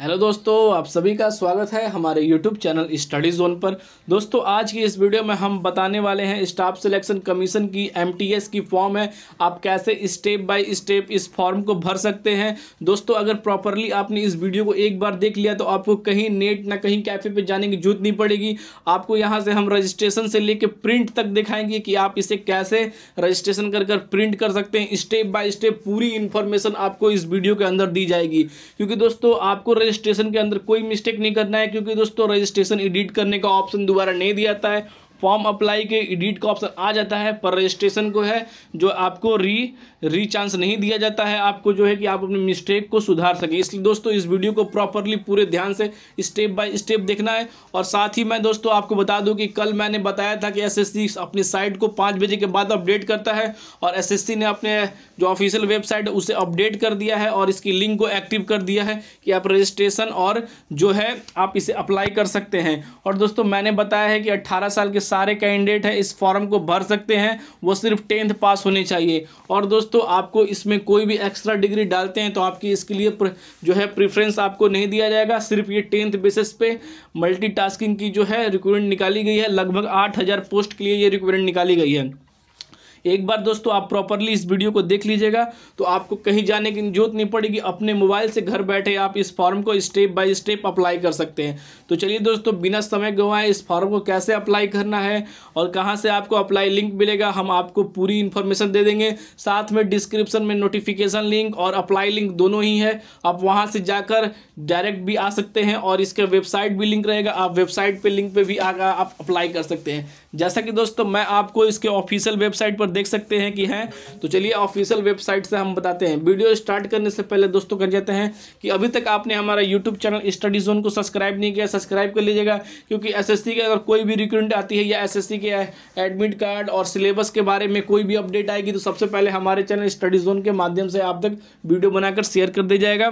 hello दोस्तों आप सभी का स्वागत है हमारे यूट्यूब चैनल स्टडी जोन पर दोस्तों आज की इस वीडियो में हम बताने वाले हैं स्टाफ सिलेक्शन कमीशन की एमटीएस की फॉर्म है आप कैसे स्टेप बाय स्टेप इस फॉर्म को भर सकते हैं दोस्तों अगर प्रॉपरली आपने इस वीडियो को एक बार देख लिया तो आपको कहीं नेट ना कहीं कैफ़े पर जाने की जरूरत नहीं पड़ेगी आपको यहाँ से हम रजिस्ट्रेशन से लेकर प्रिंट तक दिखाएंगे कि आप इसे कैसे रजिस्ट्रेशन कर कर प्रिंट कर सकते हैं स्टेप बाय स्टेप पूरी इन्फॉर्मेशन आपको इस वीडियो के अंदर दी जाएगी क्योंकि दोस्तों आपको रजिस्ट्रेशन के अंदर कोई मिस्टेक नहीं करना है क्योंकि दोस्तों रजिस्ट्रेशन एडिट करने का ऑप्शन दोबारा नहीं दिया जाता है फॉर्म अप्लाई के एडिट का ऑप्शन आ जाता है पर रजिस्ट्रेशन को है जो आपको री री चांस नहीं दिया जाता है आपको जो है कि आप अपने मिस्टेक को सुधार सकें इसलिए दोस्तों इस वीडियो को प्रॉपरली पूरे ध्यान से स्टेप बाय स्टेप देखना है और साथ ही मैं दोस्तों आपको बता दूं कि कल मैंने बताया था कि एसएससी अपनी साइट को पाँच बजे के बाद अपडेट करता है और एस ने अपने जो ऑफिशियल वेबसाइट है उसे अपडेट कर दिया है और इसकी लिंक को एक्टिव कर दिया है कि आप रजिस्ट्रेशन और जो है आप इसे अप्लाई कर सकते हैं और दोस्तों मैंने बताया है कि अट्ठारह साल के सारे कैंडिडेट हैं इस फॉर्म को भर सकते हैं वो सिर्फ टेंथ पास होने चाहिए और दोस्तों आपको इसमें कोई भी एक्स्ट्रा डिग्री डालते हैं तो आपकी इसके लिए जो है प्रिफ्रेंस आपको नहीं दिया जाएगा सिर्फ ये टेंथ बेसिस पे मल्टी की जो है रिक्वायरमेंट निकाली गई है लगभग आठ हज़ार पोस्ट के लिए ये रिक्वायरमेंट निकाली गई है एक बार दोस्तों आप प्रॉपरली इस वीडियो को देख लीजिएगा तो आपको कहीं जाने की जरूरत नहीं पड़ेगी अपने मोबाइल से घर बैठे आप इस फॉर्म को स्टेप बाय स्टेप अप्लाई कर सकते हैं तो चलिए दोस्तों बिना समय गंवाए इस फॉर्म को कैसे अप्लाई करना है और कहाँ से आपको अप्लाई लिंक मिलेगा हम आपको पूरी इन्फॉर्मेशन दे देंगे साथ में डिस्क्रिप्शन में नोटिफिकेशन लिंक और अप्लाई लिंक दोनों ही है आप वहाँ से जाकर डायरेक्ट भी आ सकते हैं और इसका वेबसाइट भी लिंक रहेगा आप वेबसाइट पे लिंक पे भी आकर आप अप्लाई कर सकते हैं जैसा कि दोस्तों मैं आपको इसके ऑफिशियल वेबसाइट पर देख सकते हैं कि हैं तो चलिए ऑफिशियल वेबसाइट से हम बताते हैं वीडियो स्टार्ट करने से पहले दोस्तों कर जाते हैं कि अभी तक आपने हमारा यूट्यूब चैनल स्टडी जोन को सब्सक्राइब नहीं किया सब्सक्राइब कर लीजिएगा क्योंकि एस एस की अगर कोई भी रिक्रूटमेंट आती है या एस एस के एडमिट कार्ड और सिलेबस के बारे में कोई भी अपडेट आएगी तो सबसे पहले हमारे चैनल स्टडी जोन के माध्यम से आप तक वीडियो बनाकर शेयर कर दिया जाएगा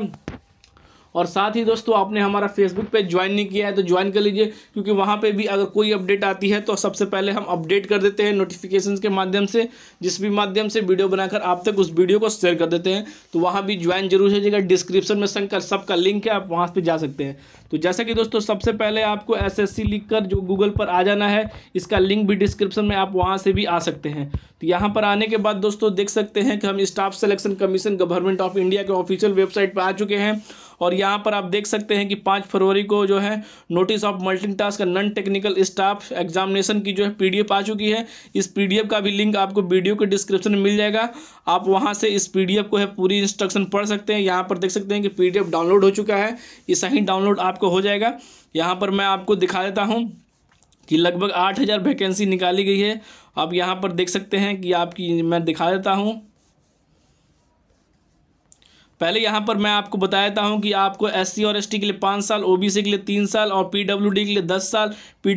और साथ ही दोस्तों आपने हमारा फेसबुक पेज ज्वाइन नहीं किया है तो ज्वाइन कर लीजिए क्योंकि वहाँ पर भी अगर कोई अपडेट आती है तो सबसे पहले हम अपडेट कर देते हैं नोटिफिकेशन के माध्यम से जिस भी माध्यम से वीडियो बनाकर आप तक उस वीडियो को शेयर कर देते हैं तो वहाँ भी ज्वाइन जरूर हो जाएगा डिस्क्रिप्शन में संकर सबका लिंक है आप वहाँ पर जा सकते हैं तो जैसा कि दोस्तों सबसे पहले आपको एस एस जो गूगल पर आ जाना है इसका लिंक भी डिस्क्रिप्शन में आप वहाँ से भी आ सकते हैं तो यहाँ पर आने के बाद दोस्तों देख सकते हैं कि हम staff selection commission government of India के ऑफिशियल वेबसाइट पर आ चुके हैं और यहाँ पर आप देख सकते हैं कि पाँच फरवरी को जो है notice of multi task non technical staff examination की जो है पी आ चुकी है इस पी का भी लिंक आपको वीडियो के डिस्क्रिप्शन में मिल जाएगा आप वहाँ से इस पी को है पूरी इंस्ट्रक्शन पढ़ सकते हैं यहाँ पर देख सकते हैं कि पी डाउनलोड हो चुका है ये सही डाउनलोड आपको हो जाएगा यहाँ पर मैं आपको दिखा देता हूँ कि लगभग आठ हज़ार वैकेंसी निकाली गई है आप यहाँ पर देख सकते हैं कि आपकी मैं दिखा देता हूँ पहले यहाँ पर मैं आपको बताया हूँ कि आपको एस और एस के लिए पाँच साल ओ के लिए तीन साल और पी के लिए दस साल पी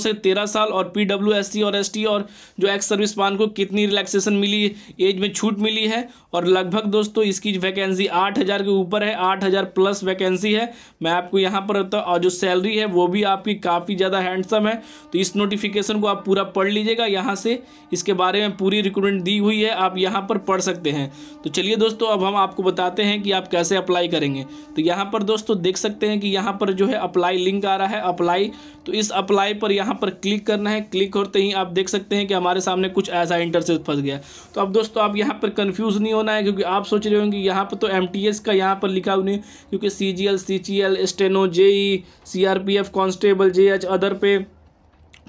से तेरह साल और पी और एस और जो एक्स सर्विस पान को कितनी रिलैक्सेशन मिली एज में छूट मिली है और लगभग दोस्तों इसकी वैकेंसी आठ हज़ार के ऊपर है आठ हज़ार प्लस वैकेंसी है मैं आपको यहाँ पर बताऊँ और जो सैलरी है वो भी आपकी काफ़ी ज़्यादा हैंडसम है तो इस नोटिफिकेशन को आप पूरा पढ़ लीजिएगा यहाँ से इसके बारे में पूरी रिक्रूटमेंट दी हुई है आप यहाँ पर पढ़ सकते हैं तो चलिए दोस्तों अब हम आपको बताते बताते हैं कि आप कैसे अप्लाई करेंगे तो यहाँ पर दोस्तों देख सकते हैं कि यहाँ पर जो है अप्लाई लिंक आ रहा है अप्लाई तो इस अप्लाई पर यहाँ पर क्लिक करना है क्लिक होते ही आप देख सकते हैं कि हमारे सामने कुछ ऐसा इंटरसेस फंस गया तो अब दोस्तों आप यहाँ पर कन्फ्यूज़ नहीं होना है क्योंकि आप सोच रहे होंगे यहाँ पर तो एम का यहाँ पर लिखा हुआ नहीं क्योंकि C G L J E C R P F constable J other पे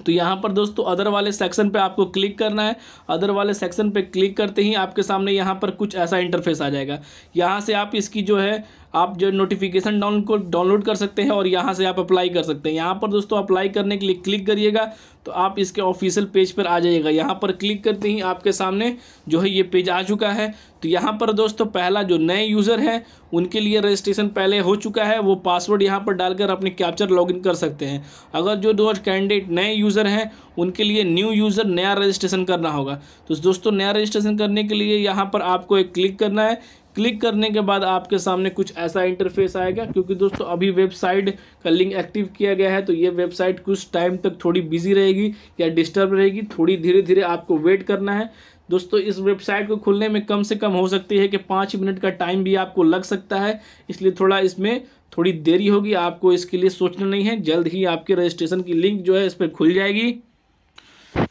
तो यहाँ पर दोस्तों अदर वाले सेक्शन पे आपको क्लिक करना है अदर वाले सेक्शन पे क्लिक करते ही आपके सामने यहाँ पर कुछ ऐसा इंटरफेस आ जाएगा यहाँ से आप इसकी जो है आप जो नोटिफिकेशन डाउन को डाउनलोड कर सकते हैं और यहाँ से आप अप्लाई कर सकते हैं यहाँ पर दोस्तों अप्लाई करने के लिए क्लिक करिएगा तो आप इसके ऑफिशियल पेज पर आ जाइएगा यहाँ पर क्लिक करते ही आपके सामने जो है ये पेज आ चुका है तो यहाँ पर दोस्तों पहला जो नए यूज़र हैं उनके लिए रजिस्ट्रेशन पहले हो चुका है वो पासवर्ड यहाँ पर डालकर अपने कैप्चर लॉगिन कर सकते हैं अगर जो दो कैंडिडेट नए यूज़र हैं उनके लिए न्यू यूज़र नया रजिस्ट्रेशन करना होगा तो दोस्तों नया रजिस्ट्रेशन करने के लिए यहाँ पर आपको एक क्लिक करना है क्लिक करने के बाद आपके सामने कुछ ऐसा इंटरफेस आएगा क्योंकि दोस्तों अभी वेबसाइट का लिंक एक्टिव किया गया है तो ये वेबसाइट कुछ टाइम तक थोड़ी बिजी रहेगी या डिस्टर्ब रहेगी थोड़ी धीरे धीरे आपको वेट करना है दोस्तों इस वेबसाइट को खुलने में कम से कम हो सकती है कि पाँच मिनट का टाइम भी आपको लग सकता है इसलिए थोड़ा इसमें थोड़ी देरी होगी आपको इसके लिए सोचना नहीं है जल्द ही आपके रजिस्ट्रेशन की लिंक जो है इस पर खुल जाएगी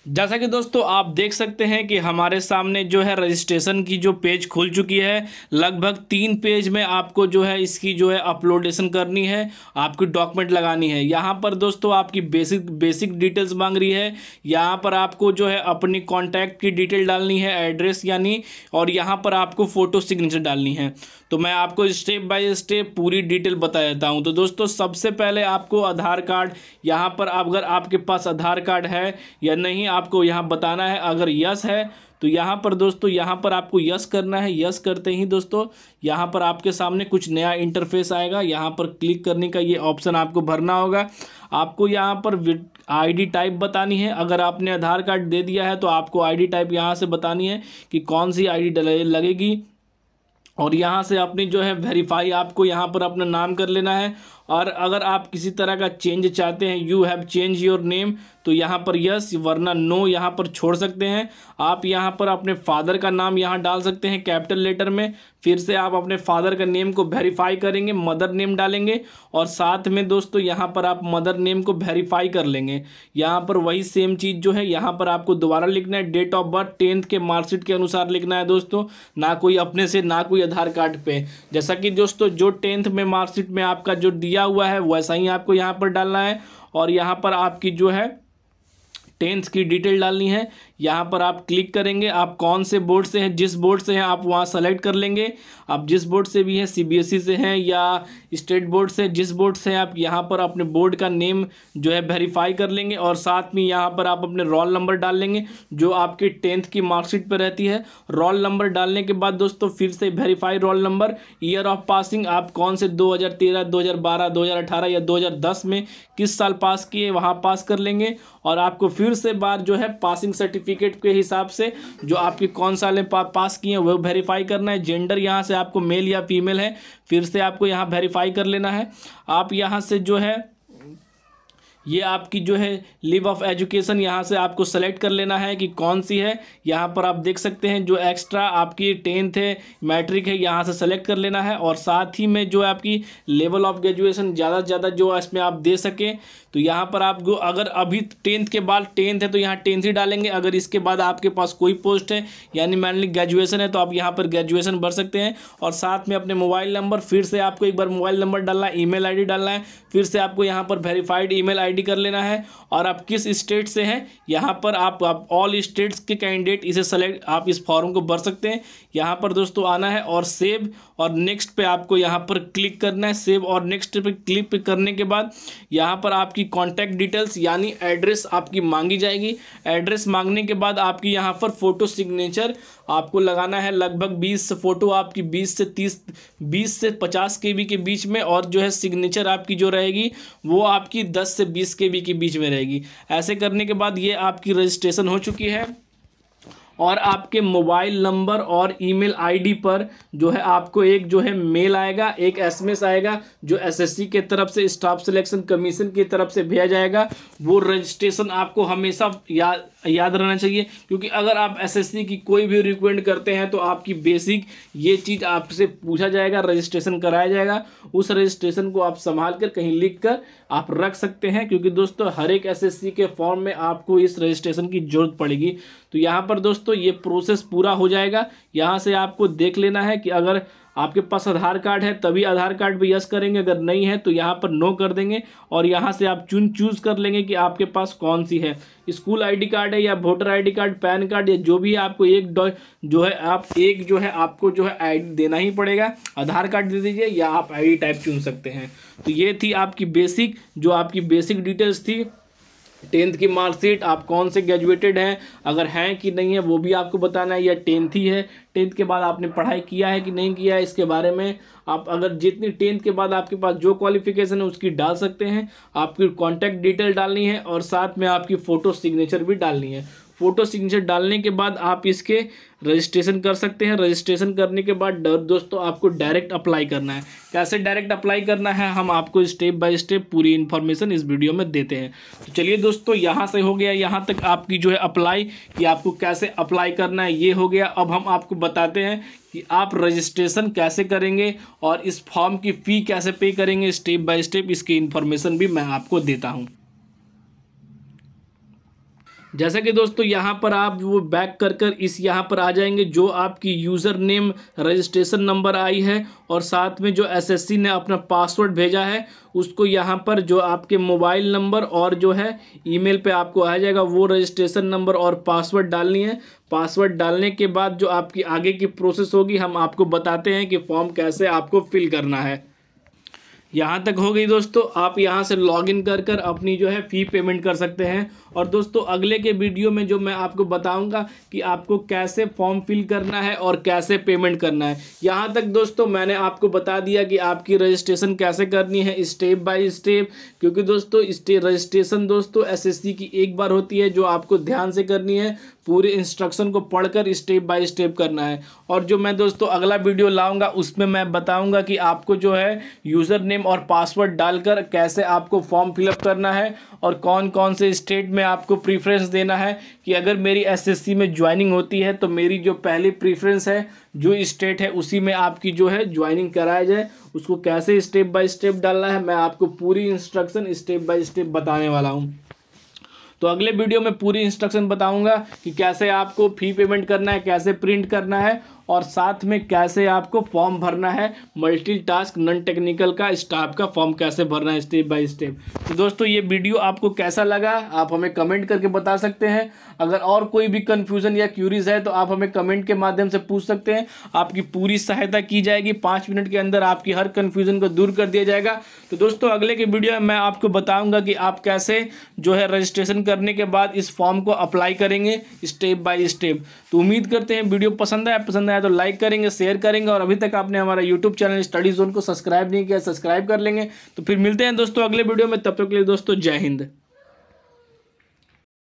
जैसा कि दोस्तों आप देख सकते हैं कि हमारे सामने जो है रजिस्ट्रेशन की जो पेज खुल चुकी है लगभग तीन पेज में आपको जो है इसकी जो है अपलोडेशन करनी है आपकी डॉक्यूमेंट लगानी है यहाँ पर दोस्तों आपकी बेसिक बेसिक डिटेल्स मांग रही है यहाँ पर आपको जो है अपनी कॉन्टैक्ट की डिटेल डालनी है एड्रेस यानी और यहाँ पर आपको फ़ोटो सिग्नेचर डालनी है तो मैं आपको स्टेप बाय स्टेप पूरी डिटेल बता देता हूँ तो दोस्तों सबसे पहले आपको आधार कार्ड यहाँ पर अगर आपके पास आधार कार्ड है या नहीं आपको यहाँ बताना है अगर यस है तो यहाँ पर दोस्तों यहाँ पर आपको यस करना है यस करते ही दोस्तों यहाँ पर आपके सामने कुछ नया इंटरफेस आएगा यहाँ पर क्लिक करने का ये ऑप्शन आपको भरना होगा आपको यहाँ पर आईडी टाइप बतानी है अगर आपने आधार कार्ड दे दिया है तो आपको आईडी टाइप यहाँ से बतानी है कि कौन सी आईडी लगेगी और यहाँ से अपनी जो है वेरीफाई आपको यहाँ पर अपना नाम कर लेना है और अगर आप किसी तरह का चेंज चाहते हैं you have change your name तो यहाँ पर यस वरना नो यहाँ पर छोड़ सकते हैं आप यहाँ पर अपने फादर का नाम यहाँ डाल सकते हैं कैपिटल लेटर में फिर से आप अपने फादर का नेम को वेरीफाई करेंगे मदर नेम डालेंगे और साथ में दोस्तों यहाँ पर आप मदर नेम को वेरीफाई कर लेंगे यहाँ पर वही सेम चीज़ जो है यहाँ पर आपको दोबारा लिखना है डेट ऑफ बर्थ टेंथ के मार्कशीट के अनुसार लिखना है दोस्तों ना कोई अपने से ना कोई आधार कार्ड पे जैसा कि दोस्तों जो टेंथ में मार्कशीट में आपका जो दिया हुआ है वैसा ही आपको यहाँ पर डालना है और यहाँ पर आपकी जो है टेंथ की डिटेल डालनी है यहाँ पर आप क्लिक करेंगे आप कौन से बोर्ड से हैं जिस बोर्ड से हैं आप वहाँ सेलेक्ट कर लेंगे आप जिस बोर्ड से भी हैं सीबीएसई e से हैं या स्टेट बोर्ड से जिस बोर्ड से हैं आप यहाँ पर अपने बोर्ड का नेम जो है वेरीफाई कर लेंगे और साथ में यहाँ पर आप अपने रोल नंबर डाल लेंगे जो आपकी टेंथ की मार्कशीट पर रहती है रोल नंबर डालने के बाद दोस्तों फिर से verify roll number year of passing आप कौन से दो हज़ार तेरह दो हज़ार बारह दो हज़ार अठारह या दो हज़ार दस में किस साल पास किए वहाँ पास कर लेंगे और आपको फिर से बार जो है पासिंग सर्टिफिकेट सर्टिफिकेट के हिसाब से जो आपके कौन साल में पा, पास किए हैं वो वेरीफाई करना है जेंडर यहाँ से आपको मेल या फीमेल है फिर से आपको यहाँ वेरीफाई कर लेना है आप यहाँ से जो है ये आपकी जो है लीव ऑफ एजुकेशन यहाँ से आपको सेलेक्ट कर लेना है कि कौन सी है यहाँ पर आप देख सकते हैं जो एक्स्ट्रा आपकी टेंथ है मैट्रिक है यहाँ से सेलेक्ट कर लेना है और साथ ही में जो आपकी लेवल ऑफ ग्रेजुएशन ज़्यादा से ज़्यादा जो इसमें आप दे सकें तो यहाँ पर आप अगर अभी टेंथ के बाद टेंथ है तो यहाँ टेंथ ही डालेंगे अगर इसके बाद आपके पास कोई पोस्ट है यानी मान ली ग्रेजुएसन है तो आप यहाँ पर ग्रेजुएशन भर सकते हैं और साथ में अपने मोबाइल नंबर फिर से आपको एक बार मोबाइल नंबर डालना है ई डालना है फिर से आपको यहाँ पर वेरीफाइड ई मेल आईडी कर लेना है और आप किस स्टेट से हैं यहाँ पर आप आप ऑल स्टेट्स के कैंडिडेट इसे सेलेक्ट आप इस फॉर्म को भर सकते हैं यहाँ पर दोस्तों आना है और सेव और नेक्स्ट पे आपको यहाँ पर क्लिक करना है सेव और नेक्स्ट पे क्लिक करने के बाद यहाँ पर आपकी कॉन्टैक्ट डिटेल्स यानी एड्रेस आपकी मांगी जाएगी एड्रेस मांगने के बाद आपकी यहाँ पर फ़ोटो सिग्नेचर आपको लगाना है लगभग बीस फ़ोटो आपकी बीस से तीस बीस से पचास के बी के बीच में और जो है सिग्नेचर आपकी जो रहेगी वो आपकी दस से बीस के बी के बीच में रहेगी ऐसे करने के बाद ये आपकी रजिस्ट्रेशन हो चुकी है और आपके मोबाइल नंबर और ईमेल आईडी पर जो है आपको एक जो है मेल आएगा एक एसएमएस आएगा जो एसएससी के तरफ से स्टाफ सिलेक्शन कमीशन की तरफ से भेजा जाएगा वो रजिस्ट्रेशन आपको हमेशा या याद रहना चाहिए क्योंकि अगर आप एसएससी की कोई भी रिकमेंड करते हैं तो आपकी बेसिक ये चीज़ आपसे पूछा जाएगा रजिस्ट्रेशन कराया जाएगा उस रजिस्ट्रेशन को आप संभाल कर कहीं लिख कर आप रख सकते हैं क्योंकि दोस्तों हर एक एसएससी के फॉर्म में आपको इस रजिस्ट्रेशन की ज़रूरत पड़ेगी तो यहाँ पर दोस्तों ये प्रोसेस पूरा हो जाएगा यहाँ से आपको देख लेना है कि अगर आपके पास आधार कार्ड है तभी आधार कार्ड पे यस करेंगे अगर नहीं है तो यहाँ पर नो कर देंगे और यहाँ से आप चुन चूज कर लेंगे कि आपके पास कौन सी है स्कूल आईडी कार्ड है या voter ID card PAN card या जो भी आपको एक जो है आप एक जो है आपको जो है आईडी देना ही पड़ेगा आधार कार्ड दे दीजिए या आप आई टाइप चुन सकते हैं तो ये थी आपकी बेसिक जो आपकी बेसिक डिटेल्स थी टेंथ की मार्कशीट आप कौन से ग्रेजुएटेड हैं अगर हैं कि नहीं है वो भी आपको बताना है या टेंथ ही है टेंथ के बाद आपने पढ़ाई किया है कि नहीं किया है इसके बारे में आप अगर जितनी टेंथ के बाद आपके पास जो क्वालिफिकेशन है उसकी डाल सकते हैं आपकी कॉन्टैक्ट डिटेल डालनी है और साथ में आपकी फ़ोटो सिग्नेचर भी डालनी है फोटो सिग्नेचर डालने के बाद आप इसके रजिस्ट्रेशन कर सकते हैं रजिस्ट्रेशन करने के बाद दोस्तों आपको डायरेक्ट अप्लाई करना है कैसे डायरेक्ट अप्लाई करना है हम आपको स्टेप बाय स्टेप पूरी इन्फॉर्मेशन इस वीडियो में देते हैं तो चलिए दोस्तों यहाँ से हो गया यहाँ तक आपकी जो है अप्लाई कि आपको कैसे अप्लाई करना है ये हो गया अब हम आपको बताते हैं कि आप रजिस्ट्रेशन कैसे करेंगे और इस फॉर्म की फ़ी कैसे पे करेंगे स्टेप बाय स्टेप इसकी इन्फॉर्मेशन भी मैं आपको देता हूँ जैसा कि दोस्तों यहाँ पर आप वो बैक कर कर इस यहाँ पर आ जाएंगे जो आपकी यूज़र नेम रजिस्ट्रेशन नंबर आई है और साथ में जो एसएससी ने अपना पासवर्ड भेजा है उसको यहाँ पर जो आपके मोबाइल नंबर और जो है ईमेल पे आपको आ जाएगा वो रजिस्ट्रेशन नंबर और पासवर्ड डालनी है पासवर्ड डालने के बाद जो आपकी आगे की प्रोसेस होगी हम आपको बताते हैं कि फॉर्म कैसे आपको फिल करना है यहाँ तक हो गई दोस्तों आप यहाँ से लॉगिन कर कर अपनी जो है फ़ी पेमेंट कर सकते हैं और दोस्तों अगले के वीडियो में जो मैं आपको बताऊंगा कि आपको कैसे फॉर्म फिल करना है और कैसे पेमेंट करना है यहाँ तक दोस्तों मैंने आपको बता दिया कि आपकी रजिस्ट्रेशन कैसे करनी है स्टेप बाय स्टेप क्योंकि दोस्तों रजिस्ट्रेशन दोस्तों एस की एक बार होती है जो आपको ध्यान से करनी है पूरे इंस्ट्रक्शन को पढ़कर स्टेप बाय स्टेप करना है और जो मैं दोस्तों अगला वीडियो लाऊंगा उसमें मैं बताऊंगा कि आपको जो है यूज़र नेम नेम और पासवर्ड डालकर कैसे आपको फॉर्म फिलअप करना है और कौन कौन से स्टेट में आपको प्रीफ्रेंस देना है कि अगर मेरी एसएससी में ज्वाइनिंग होती है तो मेरी जो पहली प्रीफ्रेंस है जो स्टेट है उसी में आपकी जो है ज्वाइनिंग कराया जाए उसको कैसे स्टेप बाय स्टेप डालना है मैं आपको पूरी इंस्ट्रक्शन स्टेप बाय स्टेप बताने वाला हूँ तो अगले वीडियो में पूरी इंस्ट्रक्शन बताऊंगा कि कैसे आपको फ़ी पेमेंट करना है कैसे प्रिंट करना है और साथ में कैसे आपको फॉर्म भरना है मल्टी टास्क नॉन टेक्निकल का स्टाफ का फॉर्म कैसे भरना है स्टेप बाय स्टेप तो दोस्तों ये वीडियो आपको कैसा लगा आप हमें कमेंट करके बता सकते हैं अगर और कोई भी कन्फ्यूज़न या क्यूरीज है तो आप हमें कमेंट के माध्यम से पूछ सकते हैं आपकी पूरी सहायता की जाएगी पाँच मिनट के अंदर आपकी हर कन्फ्यूज़न को दूर कर दिया जाएगा तो दोस्तों अगले के वीडियो में मैं आपको बताऊँगा कि आप कैसे जो है रजिस्ट्रेशन करने के बाद इस फॉर्म को अप्लाई करेंगे स्टेप बाय स्टेप तो उम्मीद करते हैं वीडियो पसंद आया पसंद आया है तो लाइक करेंगे शेयर करेंगे और अभी तक आपने हमारा यूट्यूब चैनल स्टडी जोन को सब्सक्राइब नहीं किया सब्सक्राइब कर लेंगे तो फिर मिलते हैं दोस्तों अगले वीडियो में तब तक के लिए दोस्तों जय हिंद